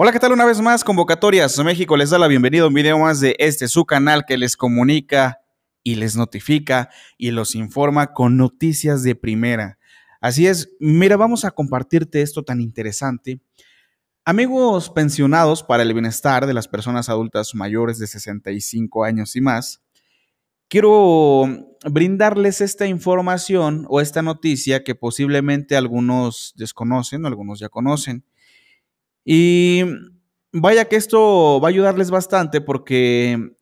Hola, ¿qué tal? Una vez más, Convocatorias México les da la bienvenida a un video más de este, su canal que les comunica y les notifica y los informa con noticias de primera. Así es, mira, vamos a compartirte esto tan interesante. Amigos pensionados para el bienestar de las personas adultas mayores de 65 años y más, quiero brindarles esta información o esta noticia que posiblemente algunos desconocen o algunos ya conocen. Y vaya que esto va a ayudarles bastante porque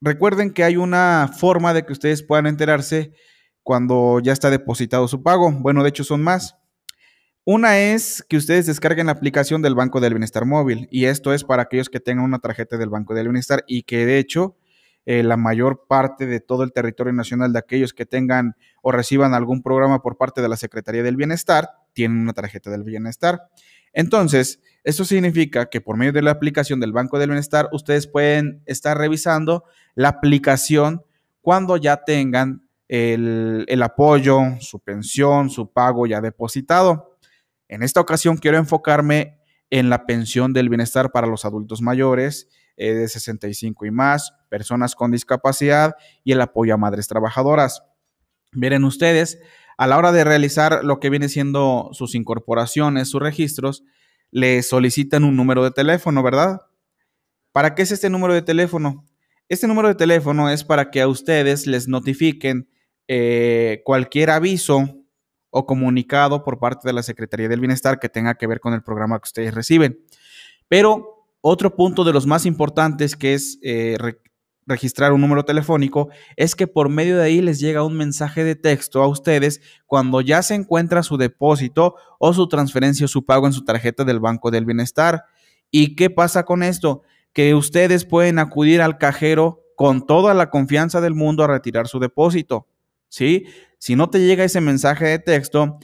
recuerden que hay una forma de que ustedes puedan enterarse cuando ya está depositado su pago. Bueno, de hecho son más. Una es que ustedes descarguen la aplicación del Banco del Bienestar Móvil y esto es para aquellos que tengan una tarjeta del Banco del Bienestar y que de hecho eh, la mayor parte de todo el territorio nacional de aquellos que tengan o reciban algún programa por parte de la Secretaría del Bienestar, tienen una tarjeta del bienestar. Entonces, esto significa que por medio de la aplicación del Banco del Bienestar, ustedes pueden estar revisando la aplicación cuando ya tengan el, el apoyo, su pensión, su pago ya depositado. En esta ocasión quiero enfocarme en la pensión del bienestar para los adultos mayores eh, de 65 y más, personas con discapacidad y el apoyo a madres trabajadoras. Miren ustedes, a la hora de realizar lo que viene siendo sus incorporaciones, sus registros, le solicitan un número de teléfono, ¿verdad? ¿Para qué es este número de teléfono? Este número de teléfono es para que a ustedes les notifiquen eh, cualquier aviso o comunicado por parte de la Secretaría del Bienestar que tenga que ver con el programa que ustedes reciben. Pero otro punto de los más importantes que es eh, registrar un número telefónico es que por medio de ahí les llega un mensaje de texto a ustedes cuando ya se encuentra su depósito o su transferencia o su pago en su tarjeta del Banco del Bienestar. ¿Y qué pasa con esto? Que ustedes pueden acudir al cajero con toda la confianza del mundo a retirar su depósito. Si no te llega ese mensaje de texto,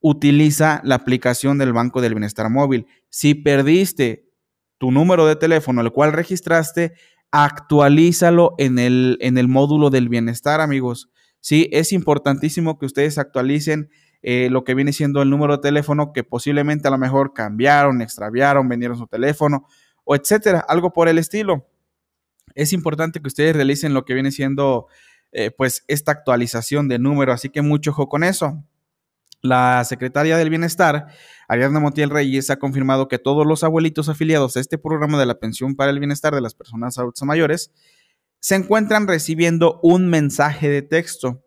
utiliza la aplicación del Banco del Bienestar Móvil. Si perdiste tu número de teléfono, el cual registraste, actualízalo en el, en el módulo del bienestar, amigos. Sí, es importantísimo que ustedes actualicen eh, lo que viene siendo el número de teléfono que posiblemente a lo mejor cambiaron, extraviaron, vendieron su teléfono o etcétera, algo por el estilo. Es importante que ustedes realicen lo que viene siendo eh, pues esta actualización de número, así que mucho ojo con eso. La secretaria del Bienestar, Ariadna Montiel Reyes, ha confirmado que todos los abuelitos afiliados a este programa de la pensión para el bienestar de las personas adultas mayores se encuentran recibiendo un mensaje de texto.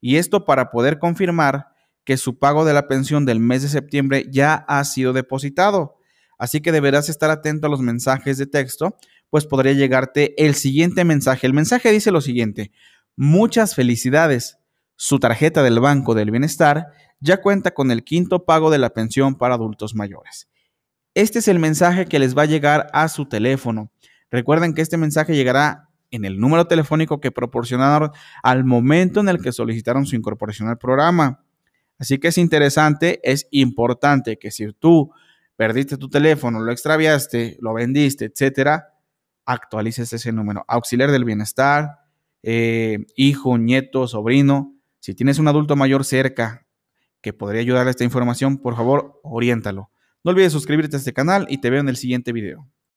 Y esto para poder confirmar que su pago de la pensión del mes de septiembre ya ha sido depositado. Así que deberás estar atento a los mensajes de texto, pues podría llegarte el siguiente mensaje. El mensaje dice lo siguiente, muchas felicidades. Su tarjeta del Banco del Bienestar ya cuenta con el quinto pago de la pensión para adultos mayores. Este es el mensaje que les va a llegar a su teléfono. Recuerden que este mensaje llegará en el número telefónico que proporcionaron al momento en el que solicitaron su incorporación al programa. Así que es interesante, es importante que si tú perdiste tu teléfono, lo extraviaste, lo vendiste, etcétera, actualices ese número. Auxiliar del bienestar, eh, hijo, nieto, sobrino. Si tienes un adulto mayor cerca que podría ayudar a esta información, por favor, oriéntalo. No olvides suscribirte a este canal y te veo en el siguiente video.